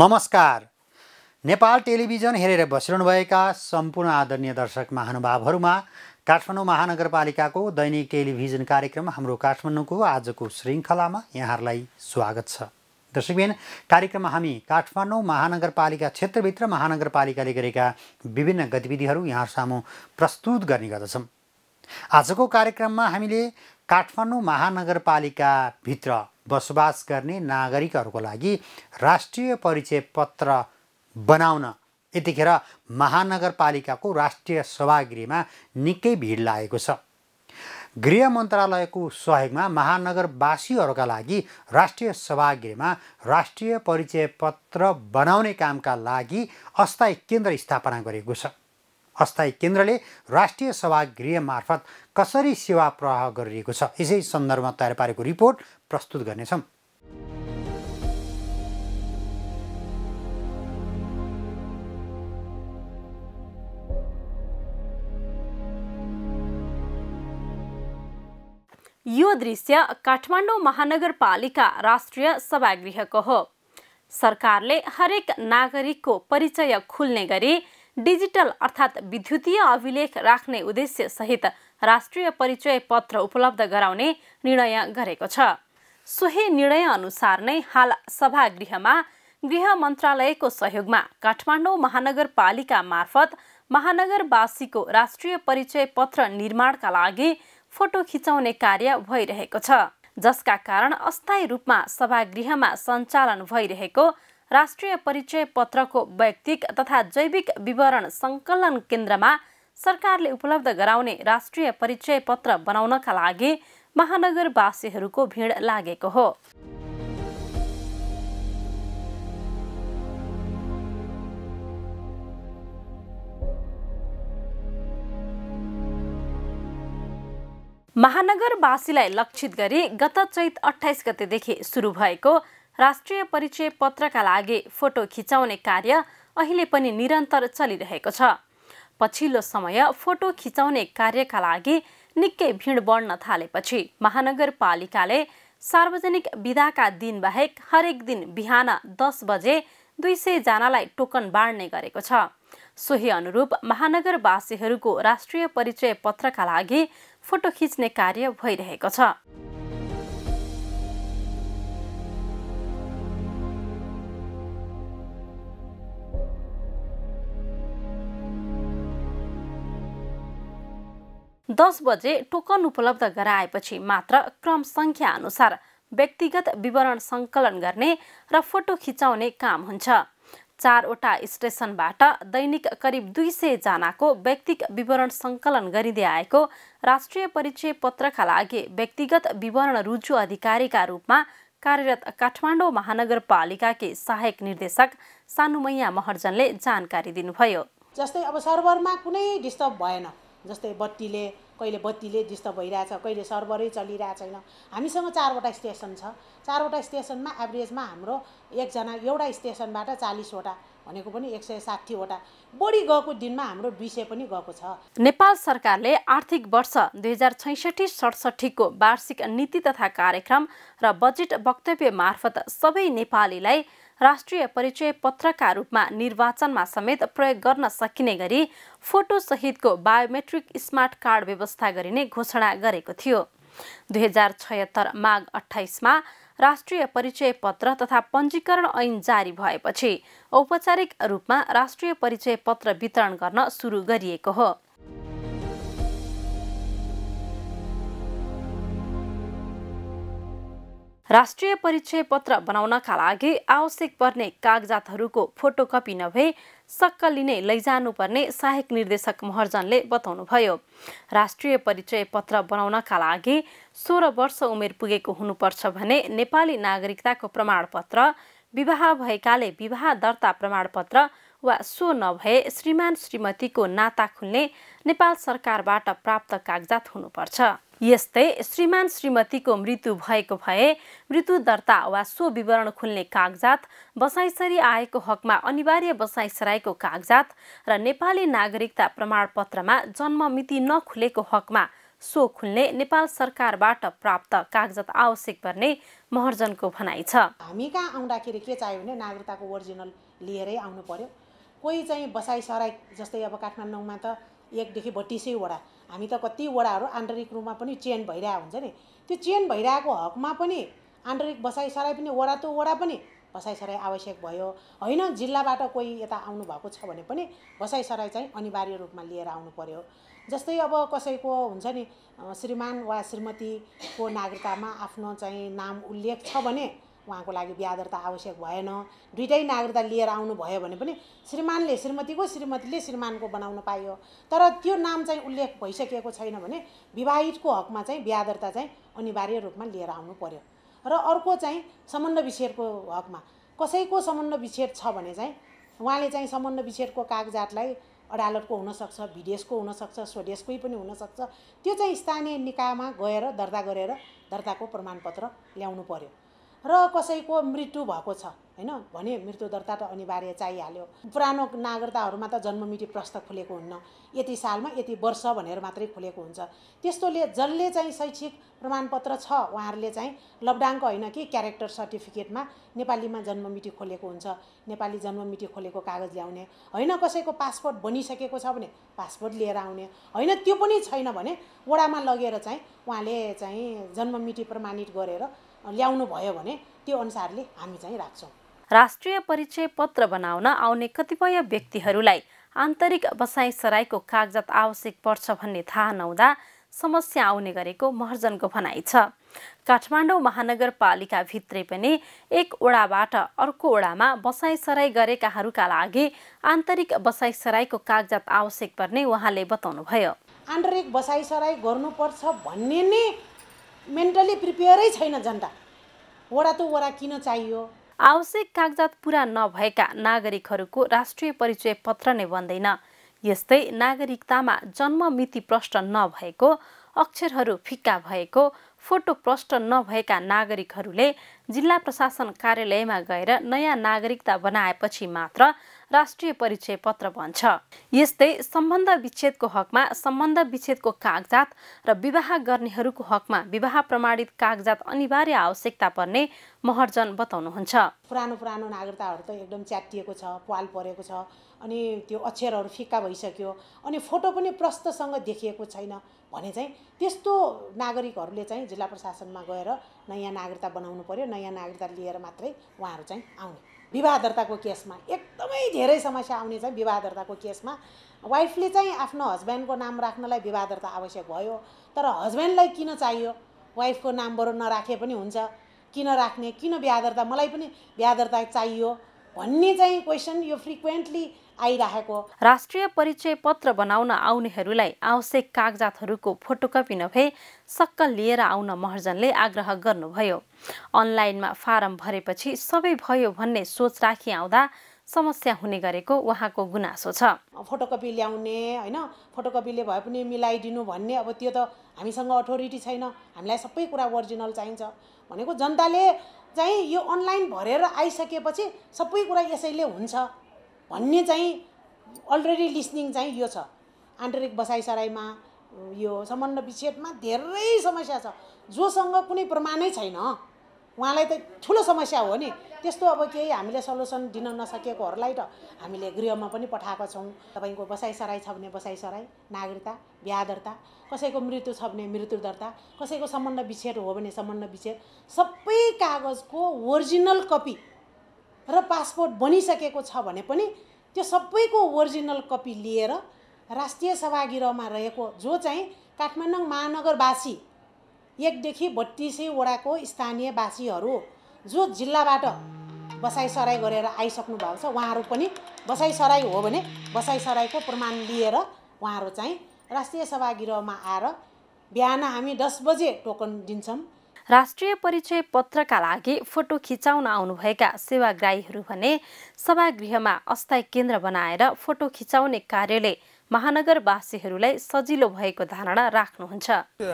नमस्कार नेपाल टेलिभिजन हेरेर बसिरहनुभएका सम्पूर्ण आदरणीय दर्शक महानुभावहरूमा काठमाडौँ महानगरपालिकाको दैनिक टेलिभिजन कार्यक्रम हाम्रो काठमाडौँको आजको श्रृङ्खलामा यहाँहरूलाई स्वागत छ दर्शकबिन कार्यक्रममा हामी काठमाडौँ महानगरपालिका क्षेत्रभित्र महानगरपालिकाले गरेका विभिन्न गतिविधिहरू यहाँ सामु प्रस्तुत गर्ने गर्दछौँ आजको कार्यक्रममा हामीले काठमाडौँ महानगरपालिकाभित्र बसोबास गर्ने नागरिकहरूको लागि राष्ट्रिय परिचय पत्र बनाउन यतिखेर महानगरपालिकाको राष्ट्रिय सभागृहमा निकै भिड लागेको छ गृह मन्त्रालयको सहयोगमा महानगरवासीहरूका लागि राष्ट्रिय सभागृहमा राष्ट्रिय परिचय पत्र बनाउने कामका लागि अस्थायी केन्द्र स्थापना गरेको छ अस्थायी केन्द्रले राष्ट्रिय सभागृह मार्फत कसरी सेवा प्रवाह गरिरहेको छ यसै सन्दर्भमा तयार पारेको रिपोर्ट प्रस्तुत गर्नेछौँ यो दृश्य काठमाडौँ महानगरपालिका राष्ट्रिय सभागृहको हो सरकारले हरेक नागरिकको परिचय खुल्ने गरी डिजिटल अर्थात् विद्युतीय अभिलेख राख्ने उद्देश्य सहित राष्ट्रिय परिचय पत्र उपलब्ध गराउने निर्णय गरेको छ सोही निर्णय अनुसार नै हाल सभागृहमा गृह मन्त्रालयको सहयोगमा काठमाडौँ महानगरपालिका मार्फत महानगरवासीको राष्ट्रिय परिचय पत्र निर्माणका लागि फोटो खिचाउने कार्य भइरहेको छ जसका कारण अस्थायी रूपमा सभागृहमा सञ्चालन भइरहेको राष्ट्रिय परिचय पत्रको वैयक्तिक तथा जैविक विवरण सङ्कलन केन्द्रमा सरकारले उपलब्ध गराउने राष्ट्रिय परिचय पत्र बनाउनका लागि महानगरवासीहरूको भिड लागेको हो महानगरवासीलाई लक्षित गरी गत चैत अठाइस गतेदेखि सुरु भएको राष्ट्रिय परिचय पत्रका लागि फोटो खिचाउने कार्य अहिले पनि निरन्तर चलिरहेको छ पछिल्लो समय फोटो खिचाउने कार्यका लागि निकै भिड बढ्न थालेपछि महानगरपालिकाले सार्वजनिक विधाका दिनबाहेक हरेक दिन बिहान दस बजे दुई जनालाई टोकन बाँड्ने गरेको छ सोही अनुरूप महानगरवासीहरूको राष्ट्रिय परिचय पत्रका लागि फोटो खिच्ने कार्य भइरहेको छ दस बजे टोकन उपलब्ध गराएपछि मात्र क्रम सङ्ख्या अनुसार व्यक्तिगत विवरण सङ्कलन गर्ने र फोटो खिचाउने काम हुन्छ चारवटा स्टेसनबाट दैनिक करिब दुई सयजनाको व्यक्तिक विवरण सङ्कलन गरिँदै आएको राष्ट्रिय परिचय पत्रका लागि व्यक्तिगत विवरण रुजु अधिकारीका रूपमा कार्यरत काठमाडौँ महानगरपालिकाकी सहायक निर्देशक सानुमैया महर्जनले जानकारी दिनुभयो जस्तै अब सर्भरमा कुनै डिस्टर्ब भएन जस्तै बत्तीले कहिले बत्तीले डिस्टर्ब भइरहेछ कहिले सर्भरै चलिरहेको छैन हामीसँग चारवटा स्टेसन छ चारवटा स्टेसनमा एभरेजमा हाम्रो एकजना एउटा स्टेसनबाट चालिसवटा भनेको पनि एक सय साठीवटा बढी गएको दिनमा हाम्रो दुई सय पनि गएको छ नेपाल सरकारले आर्थिक वर्ष दुई हजार छैसठी सडसठीको वार्षिक नीति तथा कार्यक्रम र बजेट वक्तव्य मार्फत सबै नेपालीलाई राष्ट्रिय परिचय पत्रका रूपमा निर्वाचनमा समेत प्रयोग गर्न सकिने गरी फोटो सहितको बायोमेट्रिक स्मार्ट कार्ड व्यवस्था गरिने घोषणा गरेको थियो दुई हजार छयत्तर माघ अठाइसमा राष्ट्रिय परिचय पत्र तथा पञ्जीकरण ऐन जारी भएपछि औपचारिक रूपमा राष्ट्रिय परिचय पत्र वितरण गर्न सुरु गरिएको हो राष्ट्रिय परिचय पत्र बनाउनका लागि आवश्यक पर्ने कागजातहरूको फोटोकपी नभए सक्कली नै लैजानुपर्ने सहायक निर्देशक महर्जनले बताउनुभयो राष्ट्रिय परिचय पत्र बनाउनका लागि सोह्र वर्ष उमेर पुगेको हुनुपर्छ भने नेपाली नागरिकताको प्रमाणपत्र विवाह भएकाले विवाह दर्ता प्रमाणपत्र वा सो नभए श्रीमान श्रीमतीको नाता खुल्ने नेपाल सरकारबाट प्राप्त कागजात हुनुपर्छ यस्तै श्रीमान श्रीमतीको मृत्यु भएको भए मृत्यु दर्ता वा सो विवरण खुल्ने कागजात बसाइसरी आएको हकमा अनिवार्य बसाइसराईको कागजात र नेपाली नागरिकता प्रमाणपत्रमा जन्म मिति नखुलेको हकमा सो खुल्ने नेपाल सरकारबाट प्राप्त कागजात आवश्यक पर्ने महर्जनको भनाइ छ हामी कहाँ आउँदाखेरि के चाहियो भने नागरिकताको ओरिजिनल लिएरै आउनु पर्यो कोही चाहिँ बसाइसराई जस्तै अब काठमाडौँमा त एकदेखि बत्तिसैवटा हामी त कतिवटाहरू आन्तरिक रूपमा पनि चेन भइरहेको हुन्छ नि त्यो चेन भइरहेको हकमा पनि आन्तरिक बसाइसराई पनि वडा त वडा पनि बसाइसराई आवश्यक भयो होइन जिल्लाबाट कोही यता आउनुभएको छ भने पनि बसाइसराई चाहिँ अनिवार्य रूपमा लिएर आउनु पर्यो जस्तै अब कसैको हुन्छ नि श्रीमान वा श्रीमतीको नागरिकतामा आफ्नो चाहिँ नाम उल्लेख छ भने उहाँको लागि व्याधरता आवश्यक भएन दुइटै नागरिकता लिएर आउनुभयो भने पनि श्रीमानले श्रीमतीको श्रीमतीले श्रीमानको बनाउन पाइयो तर त्यो नाम चाहिँ उल्लेख भइसकेको छैन भने विवाहितको हकमा चाहिँ व्याधरता चाहिँ अनिवार्य रूपमा लिएर आउनु पर्यो र अर्को चाहिँ सम्बन्ध विच्छेदको हकमा कसैको सम्बन्ध विच्छेद छ भने चाहिँ उहाँले चाहिँ सम्बन्ध विच्छेदको कागजातलाई अडालतको हुनसक्छ विदेशको हुनसक्छ स्वदेशकै पनि हुनसक्छ त्यो चाहिँ स्थानीय निकायमा गएर दर्ता गरेर दर्ताको प्रमाणपत्र ल्याउनु पर्यो र कसैको मृत्यु भएको छ होइन भने मृत्यु दर्ता त अनिवार्य चाहिहाल्यो पुरानो नागरिकताहरूमा त जन्ममिति प्रस्त खुलेको हुन्न यति सालमा यति वर्ष भनेर मात्रै खुलेको हुन्छ त्यस्तोले जसले चाहिँ शैक्षिक प्रमाणपत्र छ उहाँहरूले चाहिँ लपडाङको होइन कि क्यारेक्टर सर्टिफिकेटमा नेपालीमा जन्ममिति खोलेको हुन्छ नेपाली जन्ममिति खोलेको कागज ल्याउने होइन कसैको पासपोर्ट बनिसकेको छ भने पासपोर्ट लिएर आउने होइन त्यो पनि छैन भने वडामा लगेर चाहिँ उहाँले चाहिँ जन्ममिति प्रमाणित गरेर ल्याउनु भयो भने त्यो अनुसारले हामी चाहिँ राख्छौँ राष्ट्रिय परिचय पत्र बनाउन आउने कतिपय व्यक्तिहरूलाई आन्तरिक सराईको कागजात आवश्यक पर्छ भन्ने थाहा नहुँदा समस्या आउने गरेको महर्जनको भनाइ छ काठमाडौँ महानगरपालिकाभित्रै पनि एक ओडाबाट अर्को ओडामा सराई गरेकाहरूका लागि आन्तरिक सराईको कागजात आवश्यक पर्ने उहाँले बताउनुभयो आन्तरिक सराई गर्नुपर्छ भन्ने नै मेन्टली प्रिपेयरै छैन जनता वडा त वडा किन चाहियो आवश्यक कागजात पुरा नभएका नागरिकहरूको राष्ट्रिय परिचय पत्र नै बन्दैन यस्तै नागरिकतामा जन्म मिति प्रष्ट नभएको अक्षरहरू फिक्का भएको फोटो प्रष्ट नभएका नागरिकहरूले जिल्ला प्रशासन कार्यालयमा गएर नयाँ नागरिकता बनाएपछि मात्र राष्ट्रिय परिचय पत्र भन्छ यस्तै सम्बन्ध विच्छेदको हकमा सम्बन्ध विच्छेदको कागजात र विवाह गर्नेहरूको हकमा विवाह प्रमाणित कागजात अनिवार्य आवश्यकता पर्ने महर्जन बताउनुहुन्छ पुरानो पुरानो नागरिकताहरू त एकदम च्याटिएको छ पाल परेको छ अनि त्यो अक्षरहरू फिक्का भइसक्यो अनि फोटो पनि प्रस्तसँग देखिएको छैन भने चाहिँ त्यस्तो नागरिकहरूले चाहिँ जिल्ला प्रशासनमा गएर नयाँ नागरिकता बनाउनु पऱ्यो नयाँ नागरिकता लिएर मात्रै उहाँहरू चाहिँ आउने विवाह दर्ताको केसमा एकदमै धेरै समस्या आउने छ विवाह दर्ताको केसमा वाइफले चाहिँ आफ्नो हस्बेन्डको नाम राख्नलाई विवाह दर्ता आवश्यक भयो तर हस्बेन्डलाई किन चाहियो वाइफको नाम बरु नराखे पनि हुन्छ किन राख्ने किन बिहा दर्ता मलाई पनि बिहा दर्ता चाहियो भन्ने चाहिँ क्वेसन यो फ्रिक्वेन्टली आइरहेको राष्ट्रिय परिचय पत्र बनाउन आउनेहरूलाई आवश्यक कागजातहरूको फोटोकपी नभए सक्कल लिएर आउन महर्जनले आग्रह गर्नुभयो अनलाइनमा फारम भरेपछि सबै भयो भन्ने सोच राखी आउँदा समस्या हुने गरेको उहाँको गुनासो छ फोटोकपी ल्याउने होइन फोटोकपीले भए पनि मिलाइदिनु भन्ने अब त्यो त हामीसँग अथोरिटी छैन हामीलाई सबै कुरा ओरिजिनल चाहिन्छ भनेको जनताले चाहिँ यो अनलाइन भरेर आइसकेपछि सबै कुरा यसैले हुन्छ भन्ने चाहिँ अलरेडी लिसनिङ चाहिँ यो छ आन्तरिक बसाइसराईमा यो सम्बन्ध विच्छेदमा धेरै समस्या छ जोसँग कुनै प्रमाणै छैन उहाँलाई त ठुलो समस्या हो नि त्यस्तो अब केही हामीले सल्युसन दिन नसकेकोहरूलाई त हामीले गृहमा पनि पठाएको छौँ तपाईँको बसाइसराई छ भने बसाइसराई नागरिकता बिहा दर्ता कसैको मृत्यु छ भने मृत्यु दर्ता कसैको सम्बन्ध विच्छेद हो भने सम्बन्ध विच्छेद सबै कागजको ओरिजिनल कपी र पासपोर्ट बनिसकेको छ भने पनि त्यो सबैको ओरिजिनल कपी लिएर राष्ट्रिय सभागृहमा रहेको जो चाहिँ काठमाडौँ महानगरवासी एकदेखि बत्तिसैवटाको वडाको स्थानीयवासीहरू जो जिल्लाबाट बसाइसराई गरेर आइसक्नु भएको छ उहाँहरू पनि बसाइसराई हो भने बसाइसराईको प्रमाण लिएर उहाँहरू चाहिँ राष्ट्रिय सभागृहमा आएर बिहान हामी दस बजे टोकन दिन्छौँ राष्ट्रिय परिचय पत्रका लागि फोटो खिचाउन आउनुभएका सेवाग्राहीहरू भने सभागृहमा अस्थायी केन्द्र बनाएर फोटो खिचाउने कार्यले महानगरवासीहरूलाई सजिलो भएको धारणा राख्नुहुन्छ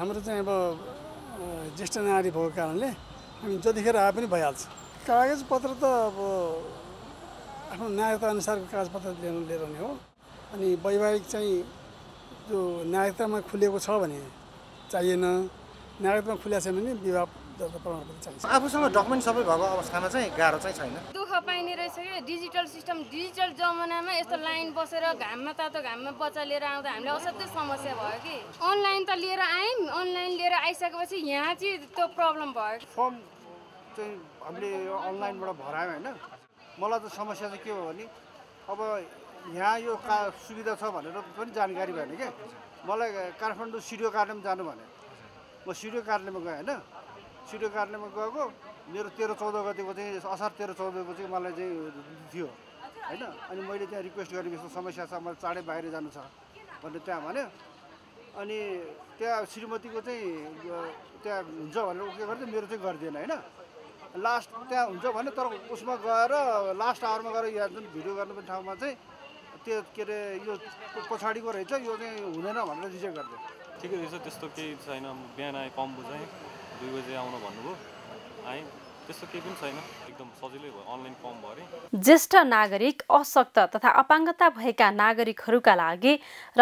हाम्रो चाहिँ अब ज्येष्ठ नारी भएको कारणले हामी जतिखेर आए पनि भइहाल्छ कागज पत्र त अब आफ्नो नागरिकता अनुसारको कागजपत्र पत्र लिएर आउने हो अनि वैवाहिक चाहिँ जो नागरिकतामा खुलेको छ भने चाहिएन नागरिकमा खुल्या छैन भने विवाह दर्ता चाहिन्छ आफूसँग डकुमेन्ट सबै भएको अवस्थामा चाहिँ गाह्रो चाहिँ छैन दुःख पाइने रहेछ कि डिजिटल सिस्टम डिजिटल जमानामा यस्तो लाइन बसेर घाममा तातो घाममा बच्चा लिएर आउँदा हामीलाई असाध्यै समस्या भयो कि अनलाइन त लिएर आयौँ अनलाइन लिएर आइसकेपछि यहाँ चाहिँ त्यो प्रब्लम भयो फर्म चाहिँ हामीले अनलाइनबाट भरायौँ होइन मलाई त समस्या चाहिँ के हो भने अब यहाँ यो का सुविधा छ भनेर पनि जानकारी भएन क्या मलाई काठमाडौँ सिडिओ कार्यालयमा जानु भने म सिडियो कार्यालयमा गएँ होइन सिडियो कार्यालयमा गएको मेरो तेह्र चौध गतिको चाहिँ असार तेह्र चौधको चाहिँ मलाई चाहिँ थियो होइन अनि मैले त्यहाँ रिक्वेस्ट गरेँ यस्तो समस्या छ मलाई चाँडै बाहिर जानु छ भनेर त्यहाँ भन्यो अनि त्यहाँ श्रीमतीको चाहिँ त्यहाँ हुन्छ भनेर ओके के गर्थ्यो मेरो चाहिँ गरिदिएन होइन लास्ट त्यहाँ हुन्छ भने तर उसमा गएर लास्ट आवरमा गएर यहाँ जुन भिडियो गर्नुपर्ने ठाउँमा चाहिँ त्यो के अरे यो पछाडिको रहेछ यो चाहिँ हुँदैन भनेर रिजेक्ट गरिदियो ठिकै रहेछ त्यस्तो केही छैन बिहान आएँ कम बुझाएँ दुई बजे आउन भन्नुभयो आएँ ज्येष्ठ नागरिक अशक्त तथा अपाङ्गता भएका नागरिकहरूका लागि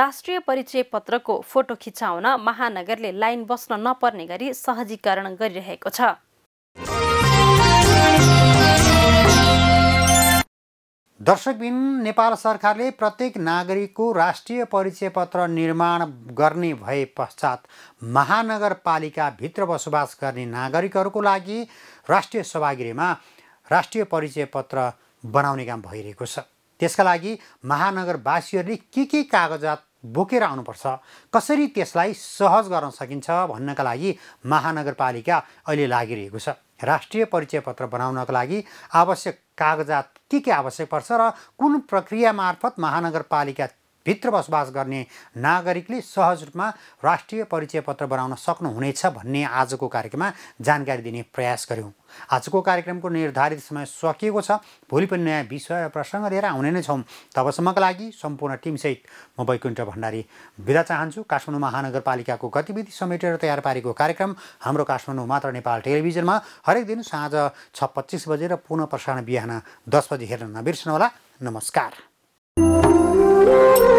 राष्ट्रिय परिचय पत्रको फोटो खिचाउन महानगरले लाइन बस्न नपर्ने गरी सहजीकरण गरिरहेको छ दर्शकबिन नेपाल सरकारले प्रत्येक नागरिकको राष्ट्रिय परिचय पत्र निर्माण गर्ने भए पश्चात महानगरपालिकाभित्र बसोबास गर्ने नागरिकहरूको लागि राष्ट्रिय सभागृहमा राष्ट्रिय परिचय पत्र बनाउने काम भइरहेको छ त्यसका लागि महानगरवासीहरूले के के कागजात बोकेर आउनुपर्छ कसरी त्यसलाई सहज गर्न सकिन्छ भन्नका लागि महानगरपालिका अहिले लागिरहेको छ राष्ट्रिय परिचय पत्र बनाउनको लागि आवश्यक कागजात के के आवश्यक पर्छ र कुन प्रक्रिया मार्फत महानगरपालिका भित्र बसोबास गर्ने नागरिकले सहज रूपमा राष्ट्रिय परिचय पत्र बनाउन सक्नुहुनेछ भन्ने आजको कार्यक्रममा जानकारी दिने प्रयास गऱ्यौँ आजको कार्यक्रमको निर्धारित समय सकिएको छ भोलि पनि नयाँ विषय र प्रसङ्ग लिएर आउने नै छौँ तबसम्मका लागि सम्पूर्ण टिमसहित म वैकुण्ठ भण्डारी बिदा चाहन्छु काठमाडौँ महानगरपालिकाको गतिविधि समेटेर तयार पारेको कार्यक्रम हाम्रो काठमाडौँ मात्र नेपाल टेलिभिजनमा हरेक दिन साँझ छ पच्चिस बजेर पुनः प्रसारण बिहान दस बजी हेर्न नबिर्सनुहोला नमस्कार